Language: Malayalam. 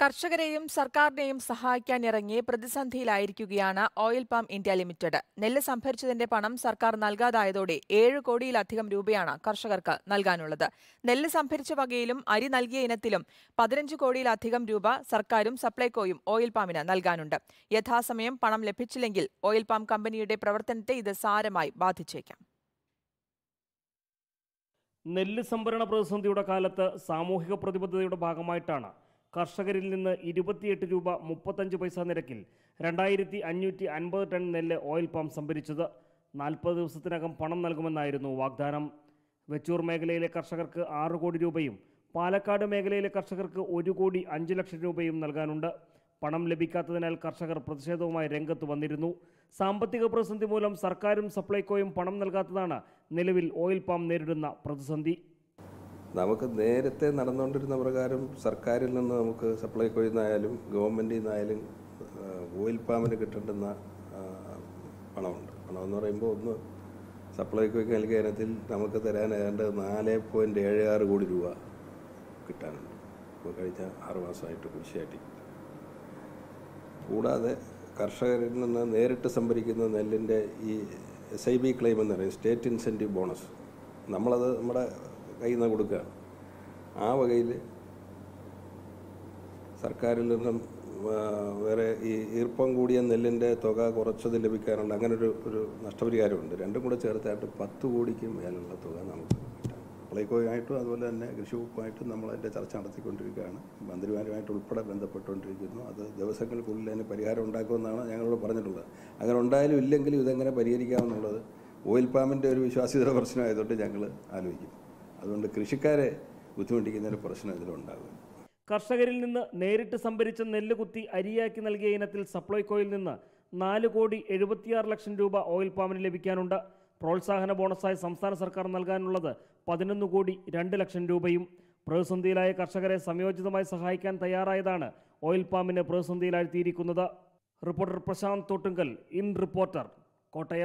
കർഷകരെയും സർക്കാരിനെയും സഹായിക്കാൻ ഇറങ്ങി പ്രതിസന്ധിയിലായിരിക്കുകയാണ് ഓയിൽ പാം ഇന്ത്യ ലിമിറ്റഡ് നെല്ല് സംഭരിച്ചതിന്റെ പണം സർക്കാർ നൽകാതായതോടെ ഏഴ് കോടിയിലധികം രൂപയാണ് കർഷകർക്ക് നൽകാനുള്ളത് നെല്ല് സംഭരിച്ച വകയിലും അരി നൽകിയ ഇനത്തിലും പതിനഞ്ച് കോടിയിലധികം രൂപ സർക്കാരും സപ്ലൈകോയും ഓയിൽ പാമിന് നൽകാനുണ്ട് യഥാസമയം പണം ലഭിച്ചില്ലെങ്കിൽ ഓയിൽ പാം കമ്പനിയുടെ പ്രവർത്തനത്തെ ഇത് സാരമായി ബാധിച്ചേക്കാം നെല്ല് സംഭരണ പ്രതിസന്ധിയുടെ കാലത്ത് സാമൂഹിക പ്രതിബദ്ധതയുടെ ഭാഗമായിട്ടാണ് കർഷകരിൽ നിന്ന് ഇരുപത്തിയെട്ട് രൂപ മുപ്പത്തഞ്ച് പൈസ നിരക്കിൽ രണ്ടായിരത്തി അഞ്ഞൂറ്റി അൻപത് ടൺ നെല്ല് ഓയിൽ പാം സംഭരിച്ചത് നാൽപ്പത് ദിവസത്തിനകം പണം നൽകുമെന്നായിരുന്നു വാഗ്ദാനം വെച്ചൂർ മേഖലയിലെ കർഷകർക്ക് ആറ് കോടി രൂപയും പാലക്കാട് മേഖലയിലെ കർഷകർക്ക് ഒരു കോടി അഞ്ച് ലക്ഷം രൂപയും നൽകാനുണ്ട് പണം ലഭിക്കാത്തതിനാൽ കർഷകർ പ്രതിഷേധവുമായി രംഗത്ത് വന്നിരുന്നു സാമ്പത്തിക പ്രതിസന്ധി മൂലം സർക്കാരും സപ്ലൈകോയും പണം നൽകാത്തതാണ് നിലവിൽ ഓയിൽ പാം നേരിടുന്ന പ്രതിസന്ധി നമുക്ക് നേരത്തെ നടന്നുകൊണ്ടിരുന്ന പ്രകാരം സർക്കാരിൽ നിന്ന് നമുക്ക് സപ്ലൈ നിന്നായാലും ഗവൺമെൻറ്റിൽ നിന്നായാലും ഓയിൽ പാമ്പിന് കിട്ടേണ്ടുന്ന പണമുണ്ട് പണമെന്ന് പറയുമ്പോൾ ഒന്ന് സപ്ലൈ സപ്ലൈകോയ്ക്ക് നൽകിയ ഇനത്തിൽ നമുക്ക് തരാൻ ഏതാണ്ട് നാല് പോയിൻറ്റ് ഏഴ് ആറ് കോടി രൂപ കിട്ടാനുണ്ട് ഇപ്പോൾ കഴിഞ്ഞ ആറ് മാസമായിട്ട് കുടിശ്ശിയായിട്ട് കൂടാതെ കർഷകരിൽ നിന്ന് നേരിട്ട് സംഭരിക്കുന്ന നെല്ലിൻ്റെ ഈ എസ് ഐ ബി ക്ലെയിം എന്ന് പറയും സ്റ്റേറ്റ് ഇൻസെൻറ്റീവ് ബോണസ് നമ്മളത് നമ്മുടെ കയ്യിൽ നിന്ന് കൊടുക്കുകയാണ് ആ വകയിൽ സർക്കാരിൽ നിന്നും വേറെ ഈ ഈർപ്പം കൂടിയ നെല്ലിൻ്റെ തുക കുറച്ചത് ലഭിക്കാറുണ്ട് അങ്ങനെ ഒരു നഷ്ടപരിഹാരമുണ്ട് രണ്ടും കൂടെ ചേർത്തായിട്ട് പത്ത് കോടിക്ക് മേലുള്ള തുക നമുക്ക് കിട്ടാം അതുപോലെ തന്നെ കൃഷി വകുപ്പുമായിട്ടും നമ്മൾ അതിൻ്റെ ചർച്ച നടത്തിക്കൊണ്ടിരിക്കുകയാണ് മന്ത്രിമാരുമായിട്ട് ഉൾപ്പെടെ ബന്ധപ്പെട്ടുകൊണ്ടിരിക്കുന്നു അത് ദിവസങ്ങൾക്കുള്ളിൽ അതിന് പരിഹാരം ഉണ്ടാക്കുമെന്നാണ് ഞങ്ങളോട് പറഞ്ഞിട്ടുള്ളത് അങ്ങനെ ഉണ്ടായാലും ഇല്ലെങ്കിലും ഇതെങ്ങനെ പരിഹരിക്കാമെന്നുള്ളത് ഓയിൽ പാമ്പിൻ്റെ ഒരു വിശ്വാസ്യത പ്രശ്നമായതുകൊണ്ട് ഞങ്ങൾ ആലോചിക്കും അതുകൊണ്ട് കൃഷിക്കാരെ ബുദ്ധിമുട്ടിക്കുന്ന ഒരു പ്രശ്നം ഇതിലുണ്ടാകും കർഷകരിൽ നിന്ന് നേരിട്ട് സംഭരിച്ച നെല്ല് കുത്തി അരിയാക്കി നൽകിയ ഇനത്തിൽ സപ്ലൈകോയിൽ നിന്ന് നാല് കോടി എഴുപത്തിയാറ് ലക്ഷം രൂപ ഓയിൽ പാമ്പിന് ലഭിക്കാനുണ്ട് പ്രോത്സാഹന ബോണസായി സംസ്ഥാന സർക്കാർ നൽകാനുള്ളത് പതിനൊന്ന് കോടി രണ്ട് ലക്ഷം രൂപയും പ്രതിസന്ധിയിലായ കർഷകരെ സംയോജിതമായി സഹായിക്കാൻ തയ്യാറായതാണ് ഓയിൽ പാമ്പിനെ പ്രതിസന്ധിയിലാഴ്ത്തിയിരിക്കുന്നത് reporter Prashanth Thottungal in reporter Kottayam